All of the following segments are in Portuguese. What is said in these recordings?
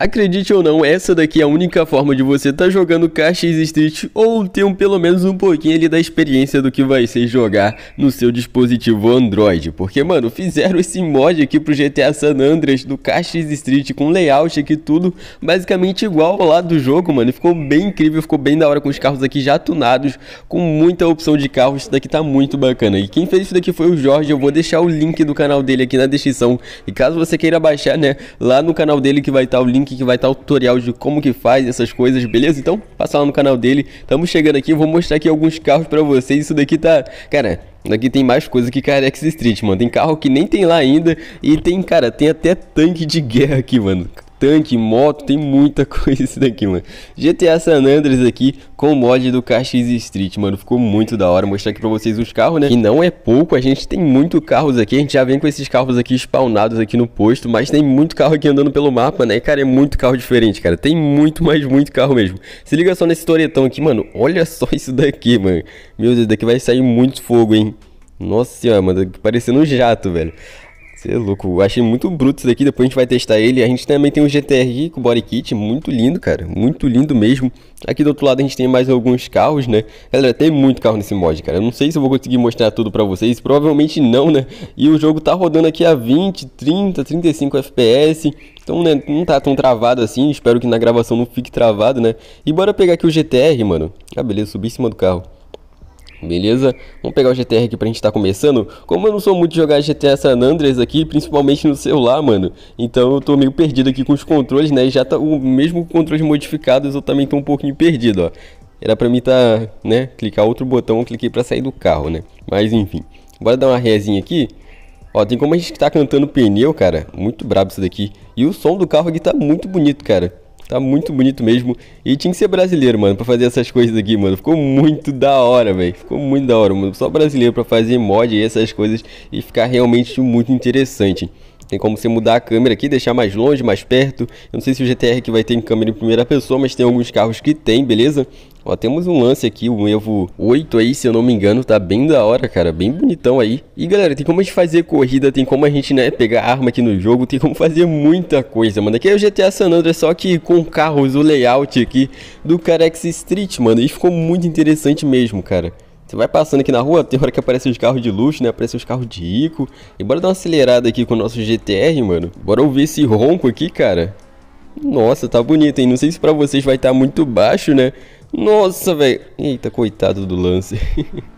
Acredite ou não, essa daqui é a única forma de você estar tá jogando Caixas Street ou ter um, pelo menos um pouquinho ali da experiência do que vai ser jogar no seu dispositivo Android. Porque, mano, fizeram esse mod aqui pro GTA San Andreas do Caixas Street com layout aqui tudo basicamente igual ao lado do jogo, mano. Ficou bem incrível, ficou bem da hora com os carros aqui já tunados, com muita opção de carros. Isso daqui tá muito bacana. E quem fez isso daqui foi o Jorge, eu vou deixar o link do canal dele aqui na descrição. E caso você queira baixar, né, lá no canal dele que vai estar tá o link link que vai estar o tutorial de como que faz essas coisas, beleza? Então, passa lá no canal dele. Estamos chegando aqui, vou mostrar aqui alguns carros para vocês. Isso daqui tá, cara, Daqui tem mais coisa que Carex Street, mano. Tem carro que nem tem lá ainda. E tem, cara, tem até tanque de guerra aqui, mano tanque, moto, tem muita coisa isso daqui, mano. GTA San Andreas aqui com o mod do KX Street, mano, ficou muito da hora. mostrar aqui pra vocês os carros, né? E não é pouco, a gente tem muito carros aqui, a gente já vem com esses carros aqui spawnados aqui no posto, mas tem muito carro aqui andando pelo mapa, né? Cara, é muito carro diferente, cara. Tem muito, mas muito carro mesmo. Se liga só nesse toretão aqui, mano. Olha só isso daqui, mano. Meu Deus, daqui vai sair muito fogo, hein? Nossa senhora, mano, parecendo um jato, velho. Você é louco, achei muito bruto isso daqui, depois a gente vai testar ele. A gente também tem o GTR com body kit, muito lindo, cara, muito lindo mesmo. Aqui do outro lado a gente tem mais alguns carros, né? Galera, tem muito carro nesse mod, cara. Eu não sei se eu vou conseguir mostrar tudo pra vocês, provavelmente não, né? E o jogo tá rodando aqui a 20, 30, 35 FPS, então né, não tá tão travado assim, espero que na gravação não fique travado, né? E bora pegar aqui o GTR, mano. Ah, beleza, subi em cima do carro. Beleza? Vamos pegar o GTR aqui pra gente estar tá começando. Como eu não sou muito jogar GTA San Andreas aqui, principalmente no celular, mano. Então eu tô meio perdido aqui com os controles, né? E já tá o mesmo controles modificados, eu também tô um pouquinho perdido, ó. Era pra mim tá, né, clicar outro botão, eu cliquei pra sair do carro, né? Mas enfim, bora dar uma rezinha aqui. Ó, tem como a gente tá cantando pneu, cara. Muito brabo isso daqui. E o som do carro aqui tá muito bonito, cara. Tá muito bonito mesmo. E tinha que ser brasileiro, mano, pra fazer essas coisas aqui, mano. Ficou muito da hora, velho. Ficou muito da hora, mano. Só brasileiro pra fazer mod e essas coisas e ficar realmente muito interessante. Tem como você mudar a câmera aqui, deixar mais longe, mais perto. Eu não sei se o GTR que vai ter em câmera em primeira pessoa, mas tem alguns carros que tem, beleza? Ó, temos um lance aqui, o Evo 8 aí, se eu não me engano, tá bem da hora, cara, bem bonitão aí. E galera, tem como a gente fazer corrida, tem como a gente, né, pegar arma aqui no jogo, tem como fazer muita coisa, mano. Aqui é o GTA San Andreas, só que com carros, o layout aqui do Carex Street, mano, e ficou muito interessante mesmo, cara. Você vai passando aqui na rua, tem hora que aparecem os carros de luxo, né? Aparecem os carros de rico. E bora dar uma acelerada aqui com o nosso GTR, mano. Bora ouvir esse ronco aqui, cara. Nossa, tá bonito, hein? Não sei se pra vocês vai estar tá muito baixo, né? Nossa, velho. Eita, coitado do lance.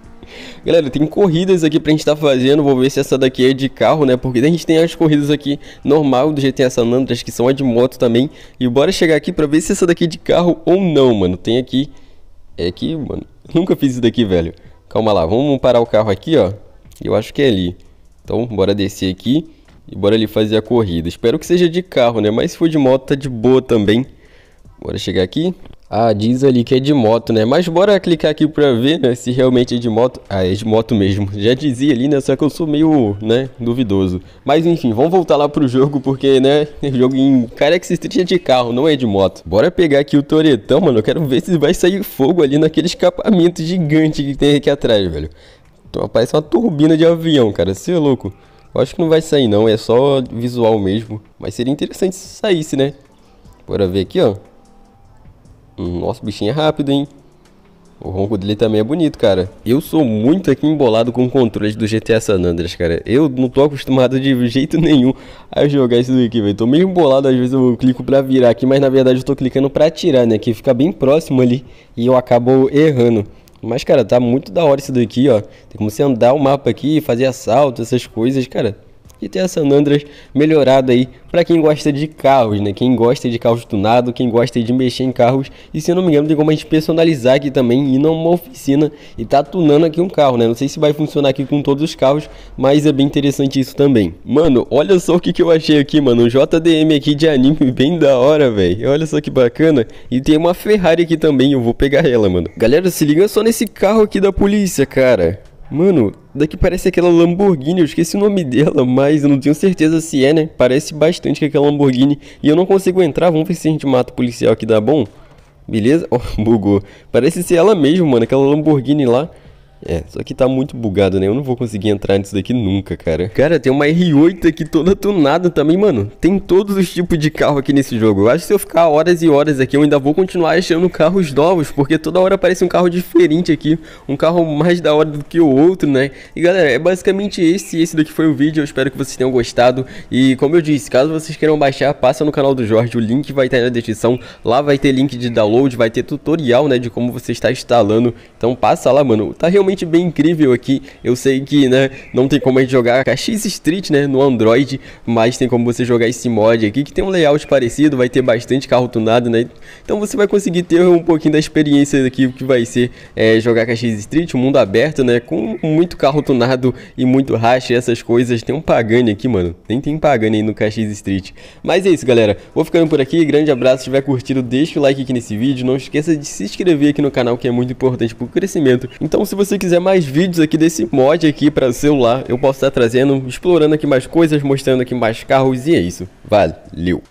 Galera, tem corridas aqui pra gente tá fazendo, vou ver se essa daqui é de carro, né? Porque a gente tem as corridas aqui normal do GTA San Andreas, que são de moto também. E bora chegar aqui pra ver se essa daqui é de carro ou não, mano. Tem aqui... É que, mano, Nunca fiz isso daqui, velho. Calma lá, vamos parar o carro aqui, ó. Eu acho que é ali. Então, bora descer aqui e bora ali fazer a corrida. Espero que seja de carro, né? Mas se for de moto, tá de boa também. Bora chegar aqui. Ah, diz ali que é de moto, né? Mas bora clicar aqui pra ver né, se realmente é de moto. Ah, é de moto mesmo. Já dizia ali, né? Só que eu sou meio, né, duvidoso. Mas enfim, vamos voltar lá pro jogo, porque, né, o é jogo em Carex Street é de carro, não é de moto. Bora pegar aqui o Toretão, mano. Eu quero ver se vai sair fogo ali naquele escapamento gigante que tem aqui atrás, velho. Então, parece uma turbina de avião, cara. Você é louco? Eu acho que não vai sair, não. É só visual mesmo. Mas seria interessante se saísse, né? Bora ver aqui, ó. Nossa, o bichinho é rápido, hein? O ronco dele também é bonito, cara. Eu sou muito aqui embolado com o controle do GTA San Andreas, cara. Eu não tô acostumado de jeito nenhum a jogar isso daqui, velho. Tô meio embolado, às vezes eu clico pra virar aqui, mas na verdade eu tô clicando pra atirar, né? Que fica bem próximo ali e eu acabo errando. Mas, cara, tá muito da hora isso daqui, ó. Tem como você andar o mapa aqui, fazer assalto, essas coisas, cara de ter a San Andreas melhorada aí para quem gosta de carros, né? Quem gosta de carros tunados, quem gosta de mexer em carros. E se eu não me engano, tem como a gente personalizar aqui também, ir numa oficina e tá tunando aqui um carro, né? Não sei se vai funcionar aqui com todos os carros, mas é bem interessante isso também. Mano, olha só o que, que eu achei aqui, mano. Um JDM aqui de anime bem da hora, velho. Olha só que bacana. E tem uma Ferrari aqui também, eu vou pegar ela, mano. Galera, se liga só nesse carro aqui da polícia, cara. Mano, daqui parece aquela Lamborghini, eu esqueci o nome dela, mas eu não tenho certeza se é, né? Parece bastante que aquela Lamborghini. E eu não consigo entrar, vamos ver se a gente mata o policial aqui, dá bom? Beleza? Ó, oh, bugou. Parece ser ela mesmo, mano, aquela Lamborghini lá. É, só que tá muito bugado, né? Eu não vou conseguir entrar nisso daqui nunca, cara. Cara, tem uma R8 aqui toda tunada também, mano. Tem todos os tipos de carro aqui nesse jogo. Eu acho que se eu ficar horas e horas aqui, eu ainda vou continuar achando carros novos, porque toda hora aparece um carro diferente aqui. Um carro mais da hora do que o outro, né? E galera, é basicamente esse. Esse daqui foi o vídeo. Eu espero que vocês tenham gostado. E como eu disse, caso vocês queiram baixar, passa no canal do Jorge. O link vai estar aí na descrição. Lá vai ter link de download, vai ter tutorial, né? De como você está instalando. Então passa lá, mano. Tá realmente realmente bem incrível aqui. Eu sei que, né, não tem como a gente jogar a X Street, né, no Android, mas tem como você jogar esse mod aqui, que tem um layout parecido, vai ter bastante carro tunado, né. Então você vai conseguir ter um pouquinho da experiência aqui, que vai ser é, jogar com a X Street, um mundo aberto, né, com muito carro tunado e muito racha e essas coisas. Tem um Pagani aqui, mano, nem tem Pagani aí no KX Street. Mas é isso, galera. Vou ficando por aqui, grande abraço, se tiver curtido, deixa o like aqui nesse vídeo, não esqueça de se inscrever aqui no canal, que é muito importante pro crescimento. Então se você quiser mais vídeos aqui desse mod aqui para celular, eu posso estar trazendo, explorando aqui mais coisas, mostrando aqui mais carros e é isso. Valeu!